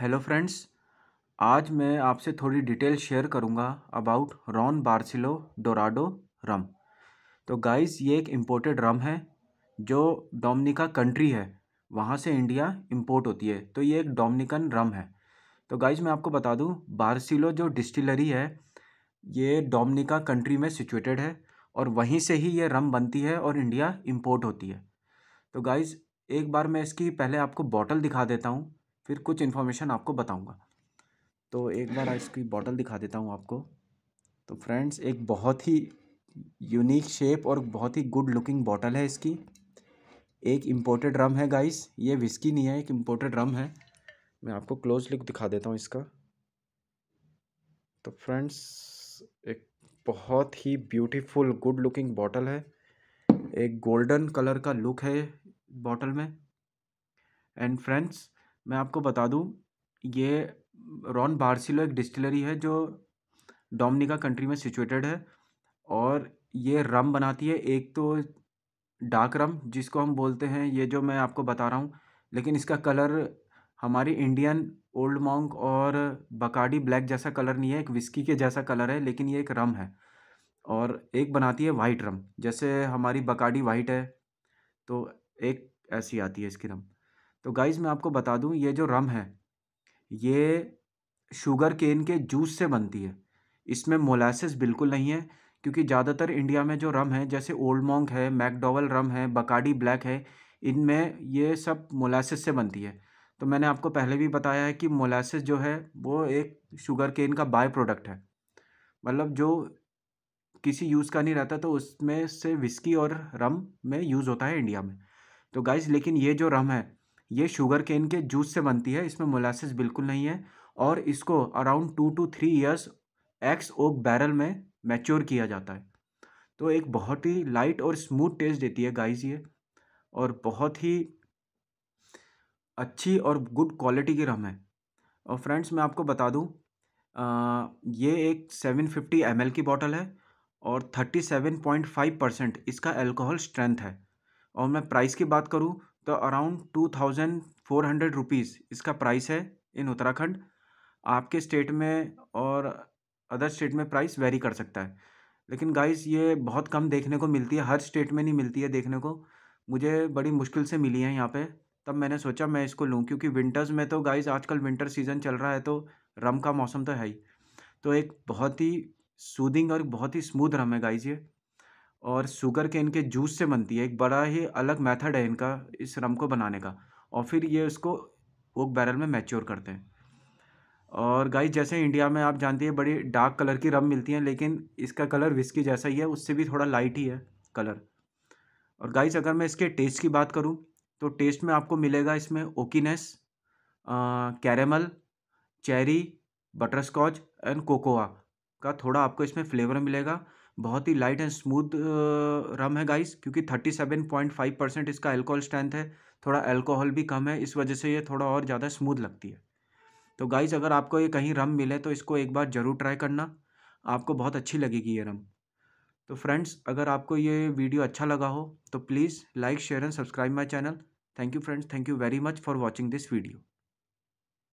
hello friends आज मैं आपसे थोड़ी डिटेल शेयर करूंगा about Ron Barcelo Dorado rum तो गाइस ये एक इम्पोर्टेड रम है जो डोमिनिका कंट्री है वहाँ से इंडिया इम्पोर्ट होती है तो ये एक डोमिनिकन रम है तो गाइस मैं आपको बता दूँ बार्सिलो जो डिस्टिलरी है ये डोमनिका कंट्री में सिचुएटेड है और वहीं से ही ये रम बनती है और इंडिया इम्पोर्ट होती है तो गाइज़ एक बार मैं इसकी पहले आपको बॉटल दिखा देता हूँ फिर कुछ इन्फॉर्मेशन आपको बताऊँगा तो एक बार इसकी बॉटल दिखा देता हूँ आपको तो फ्रेंड्स एक बहुत ही यूनिक शेप और बहुत ही गुड लुकिंग बॉटल है इसकी एक इम्पोर्टेड रम है गाइस ये विस्की नहीं है एक इम्पोर्टेड रम है मैं आपको क्लोज लुक दिखा देता हूँ इसका तो फ्रेंड्स एक बहुत ही ब्यूटीफुल गुड लुकिंग बॉटल है एक गोल्डन कलर का लुक है बॉटल में एंड फ्रेंड्स मैं आपको बता दूं ये रॉन बार्सिलो एक डिस्टिलरी है जो डोमिनिका कंट्री में सिचुएटेड है और ये रम बनाती है एक तो डार्क रम जिसको हम बोलते हैं ये जो मैं आपको बता रहा हूँ लेकिन इसका कलर हमारी इंडियन ओल्ड मॉन्क और बकाडी ब्लैक जैसा कलर नहीं है एक विस्की के जैसा कलर है लेकिन ये एक रम है और एक बनाती है वाइट रम जैसे हमारी बकाडी वाइट है तो एक ऐसी आती है इसकी रम तो गाइज़ मैं आपको बता दूं ये जो रम है ये शुगर केन के जूस से बनती है इसमें मोलासिस बिल्कुल नहीं है क्योंकि ज़्यादातर इंडिया में जो रम है जैसे ओल्ड मोंग है मैकडोवल रम है बकाडी ब्लैक है इनमें ये सब मोलासिस से बनती है तो मैंने आपको पहले भी बताया है कि मोलासिस जो है वो एक शुगर केन का बाय प्रोडक्ट है मतलब जो किसी यूज़ का नहीं रहता तो उसमें से विस्की और रम में यूज़ होता है इंडिया में तो गाइज लेकिन ये जो रम है ये शुगर केन के जूस से बनती है इसमें मोलासिस बिल्कुल नहीं है और इसको around two two three years ex oak barrel में मैच्योर किया जाता है तो एक बहुत ही लाइट और स्मूथ टेस्ट देती है गाइस ये और बहुत ही अच्छी और गुड क्वालिटी की रम है और फ्रेंड्स मैं आपको बता दूँ ये एक सेवन फिफ्टी की बॉटल है और thirty seven point five percent इसका अल्कोहल स्ट्रेंथ है और मैं प्राइस की बात करूं तो around two thousand four hundred rupees इसका प्राइस है इन उत्तराखंड आपके स्टेट में और अदर स्टेट में प्राइस वेरी कर सकता है लेकिन गाइस ये बहुत कम देखने को मिलती है हर स्टेट में नहीं मिलती है देखने को मुझे बड़ी मुश्किल से मिली है यहाँ पे तब मैंने सोचा मैं इसको लूँ क्योंकि विंटर्स में तो गाइस आजकल विंटर सीज़न चल रहा है तो रम का मौसम तो है ही तो एक बहुत ही सूदिंग और बहुत ही स्मूथ रम है गाइज़ ये और शुगर के इनके जूस से बनती है एक बड़ा ही अलग मेथड है इनका इस रम को बनाने का और फिर ये उसको ओक बैरल में मैच्योर करते हैं और गाइस जैसे इंडिया में आप जानती है बड़ी डार्क कलर की रम मिलती हैं लेकिन इसका कलर विस्की जैसा ही है उससे भी थोड़ा लाइट ही है कलर और गाइस अगर मैं इसके टेस्ट की बात करूँ तो टेस्ट में आपको मिलेगा इसमें oakiness caramel cherry butterscotch and cocoa का थोड़ा आपको इसमें फ्लेवर मिलेगा बहुत ही लाइट एंड स्मूथ रम है गाइस क्योंकि thirty seven point five percent इसका अल्कोहल स्ट्रेंथ है थोड़ा एल्कोहल भी कम है इस वजह से ये थोड़ा और ज़्यादा स्मूथ लगती है तो गाइस अगर आपको ये कहीं रम मिले तो इसको एक बार ज़रूर ट्राई करना आपको बहुत अच्छी लगेगी ये रम तो फ्रेंड्स अगर आपको ये वीडियो अच्छा लगा हो तो please like share and subscribe my channel thank you friends thank you very much for watching this video